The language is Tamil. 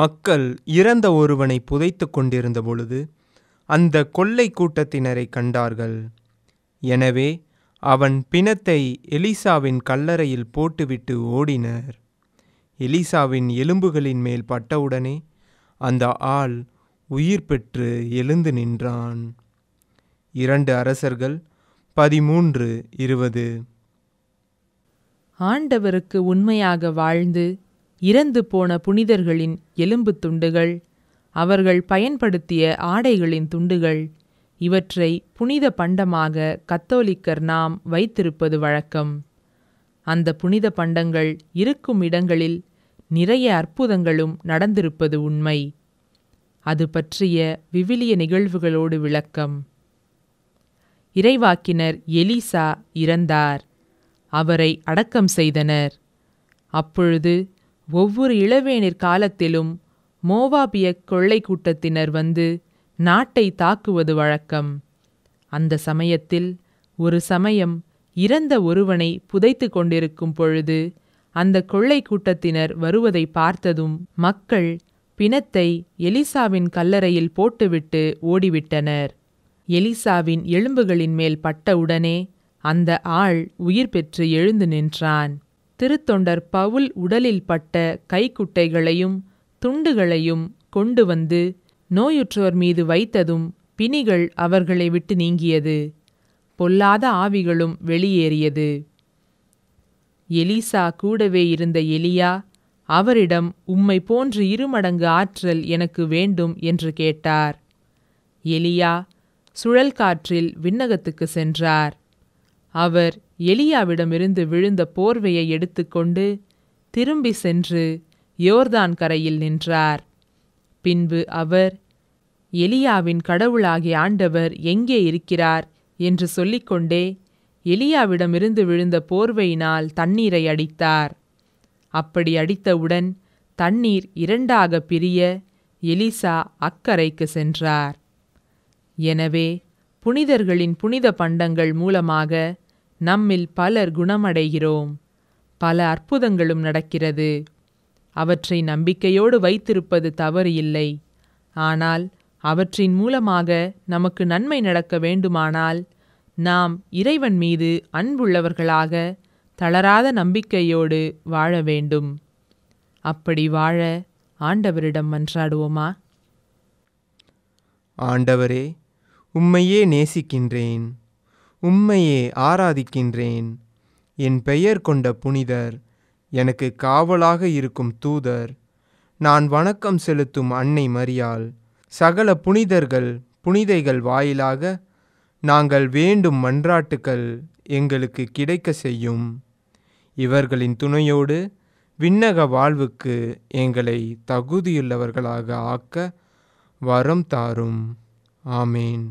மக்கள் இறந்த ஒருவனை புதைத்து கொண்டிருந்த பொழுது அந்த கொள்ளை கூட்டத்தினரை கண்டார்கள் எனவே அவன் பிணத்தை எலிசாவின் கல்லறையில் போட்டுவிட்டு ஓடினர் எலிசாவின் எலும்புகளின் மேல் பட்டவுடனே அந்த ஆள் உயிர் பெற்று எழுந்து நின்றான் இரண்டு அரசர்கள் பதிமூன்று இருபது ஆண்டவருக்கு உண்மையாக வாழ்ந்து இறந்து போன புனிதர்களின் எலும்பு துண்டுகள் அவர்கள் பயன்படுத்திய ஆடைகளின் துண்டுகள் இவற்றை புனித பண்டமாக கத்தோலிக்கர் நாம் வைத்திருப்பது வழக்கம் அந்த புனித பண்டங்கள் இருக்கும் இடங்களில் நிறைய அற்புதங்களும் நடந்திருப்பது உண்மை அது பற்றிய விவிலிய நிகழ்வுகளோடு விளக்கம் இறைவாக்கினர் எலிசா இறந்தார் அவரை அடக்கம் செய்தனர் அப்பொழுது ஒவ்வொரு இளவேனிற் காலத்திலும் மோவாபியக் கொள்ளை கூட்டத்தினர் வந்து நாட்டை தாக்குவது வழக்கம் அந்த சமயத்தில் ஒரு சமயம் இறந்த ஒருவனை புதைத்து கொண்டிருக்கும் பொழுது அந்த கொள்ளை கூட்டத்தினர் வருவதை பார்த்ததும் மக்கள் பிணத்தை எலிசாவின் கல்லறையில் போட்டுவிட்டு ஓடிவிட்டனர் எலிசாவின் எலும்புகளின் மேல் பட்டவுடனே அந்த ஆள் உயிர் பெற்று எழுந்து நின்றான் திருத்தொண்டர் பவுல் உடலில் பட்ட கைக்குட்டைகளையும் துண்டுகளையும் கொண்டு வந்து நோயுற்றோர் மீது வைத்ததும் பிணிகள் அவர்களை விட்டு நீங்கியது பொல்லாத ஆவிகளும் வெளியேறியது எலிசா கூடவே இருந்த எலியா அவரிடம் உம்மை போன்று இருமடங்கு ஆற்றல் எனக்கு வேண்டும் என்று கேட்டார் எலியா சுழல் காற்றில் விண்ணகத்துக்கு சென்றார் அவர் எலியாவிடமிருந்து விழுந்த போர்வையை எடுத்துக்கொண்டு திரும்பி சென்று யோர்தான் கரையில் நின்றார் பின்பு அவர் எலியாவின் கடவுளாகிய ஆண்டவர் எங்கே இருக்கிறார் என்று சொல்லிக்கொண்டே எலியாவிடமிருந்து விழுந்த போர்வையினால் தண்ணீரை அடித்தார் அப்படி அடித்தவுடன் தண்ணீர் இரண்டாக பிரிய எலிசா அக்கரைக்கு சென்றார் எனவே புனிதர்களின் புனித பண்டங்கள் மூலமாக நம்மில் பலர் குணமடைகிறோம் பல அற்புதங்களும் நடக்கிறது அவற்றை நம்பிக்கையோடு வைத்திருப்பது தவறு இல்லை ஆனால் அவற்றின் மூலமாக நமக்கு நன்மை நடக்க வேண்டுமானால் நாம் இறைவன் மீது அன்புள்ளவர்களாக தளராத நம்பிக்கையோடு வாழ வேண்டும் அப்படி வாழ ஆண்டவரிடம் மன்றாடுவோமா ஆண்டவரே உம்மையே நேசிக்கின்றேன் உம்மையே ஆராதிக்கின்றேன் என் பெயர் கொண்ட புனிதர் எனக்கு காவலாக இருக்கும் தூதர் நான் வணக்கம் செலுத்தும் அன்னை மரியால் சகல புனிதர்கள் புனிதைகள் வாயிலாக நாங்கள் வேண்டும் மன்றாட்டுக்கள் எங்களுக்கு கிடைக்க செய்யும் இவர்களின் துணையோடு விண்ணக வாழ்வுக்கு எங்களை தகுதியுள்ளவர்களாக ஆக்க வரம் தாரும் ஆமேன்